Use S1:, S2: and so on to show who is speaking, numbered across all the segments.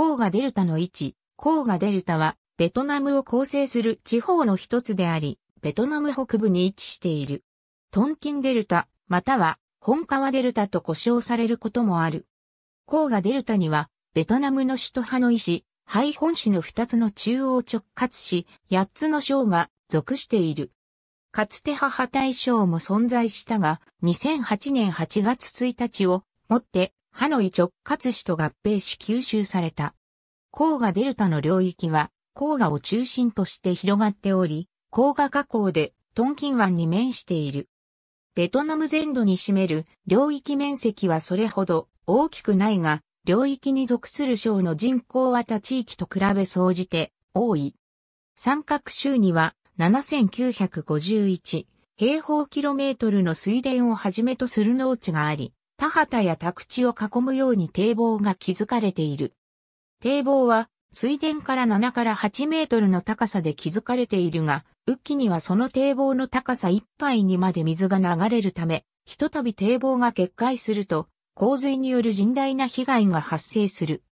S1: 黄河デルタの位置、黄河デルタは、ベトナムを構成する地方の一つであり、ベトナム北部に位置している。トンキンデルタ、または、本川デルタと呼称されることもある。黄河デルタには、ベトナムの首都ハノイ市、ハイホン市の二つの中央直轄市、八つの省が属している。かつて母大省も存在したが、2008年8月1日をもってハノイ直轄市と合併し吸収された。黄河デルタの領域は、黄河を中心として広がっており、黄河河口でトンキン湾に面している。ベトナム全土に占める領域面積はそれほど大きくないが、領域に属する省の人口は他地域と比べ総じて多い。三角州には7951平方キロメートルの水田をはじめとする農地があり、田畑や宅地を囲むように堤防が築かれている。堤防は水田から7から8メートルの高さで築かれているが、雨季にはその堤防の高さぱ杯にまで水が流れるため、ひとたび堤防が決壊すると、洪水による甚大な被害が発生する。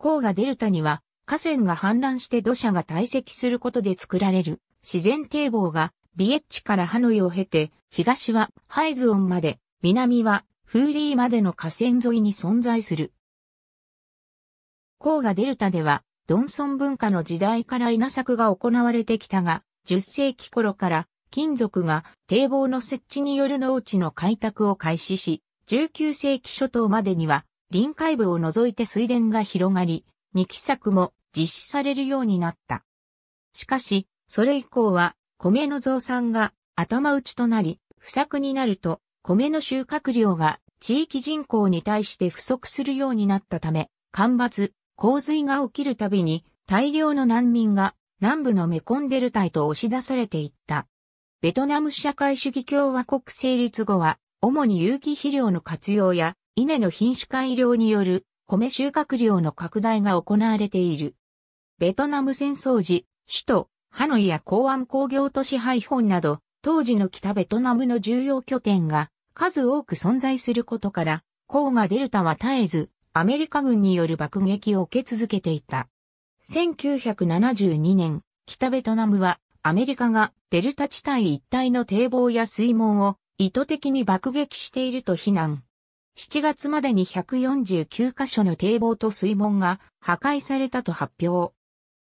S1: 黄河デルタには、河川が氾濫して土砂が堆積することで作られる自然堤防が、ビエッチからハノイを経て、東はハイズオンまで、南はフーリーまでの河川沿いに存在する。黄河デルタでは、ドンソン文化の時代から稲作が行われてきたが、10世紀頃から金属が堤防の設置による農地の開拓を開始し、19世紀初頭までには臨海部を除いて水田が広がり、二期作も実施されるようになった。しかし、それ以降は米の増産が頭打ちとなり、不作になると米の収穫量が地域人口に対して不足するようになったため、干ばつ、洪水が起きるたびに大量の難民が南部のメコンデルタへと押し出されていった。ベトナム社会主義共和国成立後は、主に有機肥料の活用や稲の品種改良による米収穫量の拡大が行われている。ベトナム戦争時、首都ハノイや港湾工業都市ハインなど、当時の北ベトナムの重要拠点が数多く存在することから、黄河デルタは絶えず、アメリカ軍による爆撃を受け続けていた。1972年、北ベトナムは、アメリカがデルタ地帯一帯の堤防や水門を意図的に爆撃していると非難。7月までに149カ所の堤防と水門が破壊されたと発表。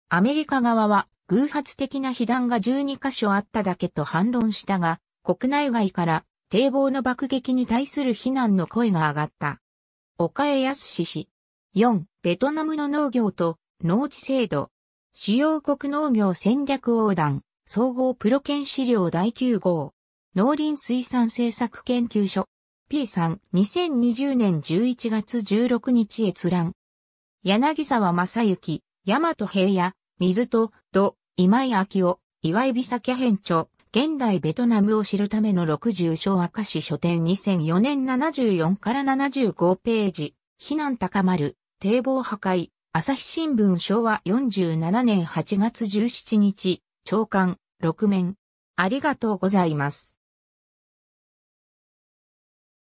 S1: アメリカ側は偶発的な被弾が12カ所あっただけと反論したが、国内外から堤防の爆撃に対する非難の声が上がった。岡江康氏。4、ベトナムの農業と農地制度。主要国農業戦略横断、総合プロ研資料第9号。農林水産政策研究所。P3、2020年11月16日閲覧。柳沢正幸、大和平野、水戸、土、今井明夫、岩井美咲編著。現代ベトナムを知るための60小赤紙書店2004年74から75ページ、避難高まる、堤防破壊、朝日新聞昭和47年8月17日、長官、6面。ありがとうございます。